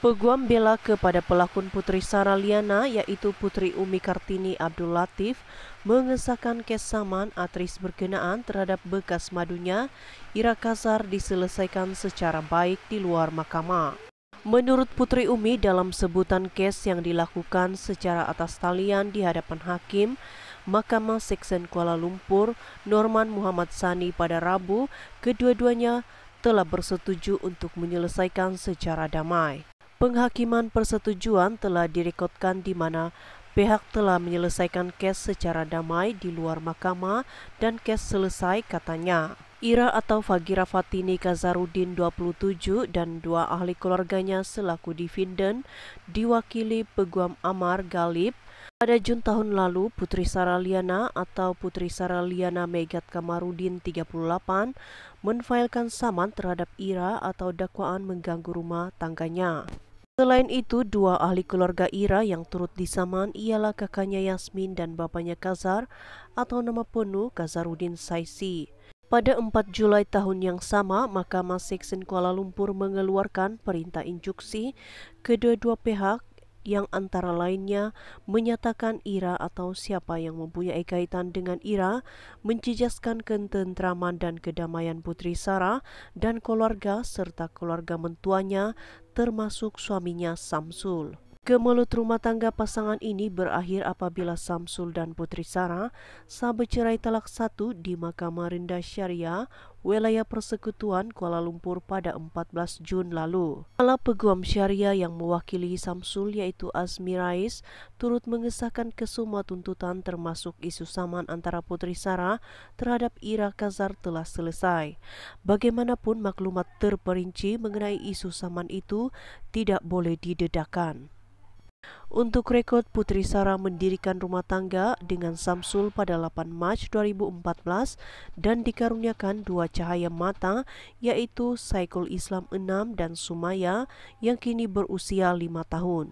Peguam bela kepada pelakon Putri Sara Liana yaitu Putri Umi Kartini Abdul Latif mengesahkan kes saman atris berkenaan terhadap bekas madunya Ira Kasar diselesaikan secara baik di luar mahkamah. Menurut Putri Umi dalam sebutan kes yang dilakukan secara atas talian di hadapan hakim Mahkamah Seksen Kuala Lumpur Norman Muhammad Sani pada Rabu, kedua-duanya telah bersetuju untuk menyelesaikan secara damai. Penghakiman persetujuan telah direkodkan di mana pihak telah menyelesaikan kes secara damai di luar mahkamah dan kes selesai katanya. Ira atau Fagira Fatini Kazarudin 27 dan dua ahli keluarganya selaku dividen diwakili Peguam Amar Galib pada Jun tahun lalu, Putri Sara Liana atau Putri Sara Liana Megat Kamarudin 38 menfailkan saman terhadap Ira atau dakwaan mengganggu rumah tangganya. Selain itu, dua ahli keluarga Ira yang turut disaman ialah kakaknya Yasmin dan bapaknya Kazar atau nama penuh Kazarudin Saisi. Pada 4 Julai tahun yang sama, Mahkamah Seksen Kuala Lumpur mengeluarkan perintah injuksi kedua-dua pihak yang antara lainnya menyatakan IRA atau siapa yang mempunyai kaitan dengan IRA menjejaskan ketentraman dan kedamaian Putri Sarah dan keluarga serta keluarga mentuanya termasuk suaminya Samsul. Kemelut rumah tangga pasangan ini berakhir apabila Samsul dan Putri Sarah sah bercerai telak satu di Mahkamah Rendah Syariah, wilayah persekutuan Kuala Lumpur pada 14 Jun lalu. Kepala Peguam Syariah yang mewakili Samsul yaitu Azmi Rais turut mengesahkan kesemua tuntutan termasuk isu saman antara Putri Sarah terhadap Ira Kazar telah selesai. Bagaimanapun maklumat terperinci mengenai isu saman itu tidak boleh didedahkan. Untuk rekod, Putri Sarah mendirikan rumah tangga dengan Samsul pada 8 Mac 2014 dan dikaruniakan dua cahaya mata yaitu Saikul Islam 6 dan Sumaya yang kini berusia 5 tahun.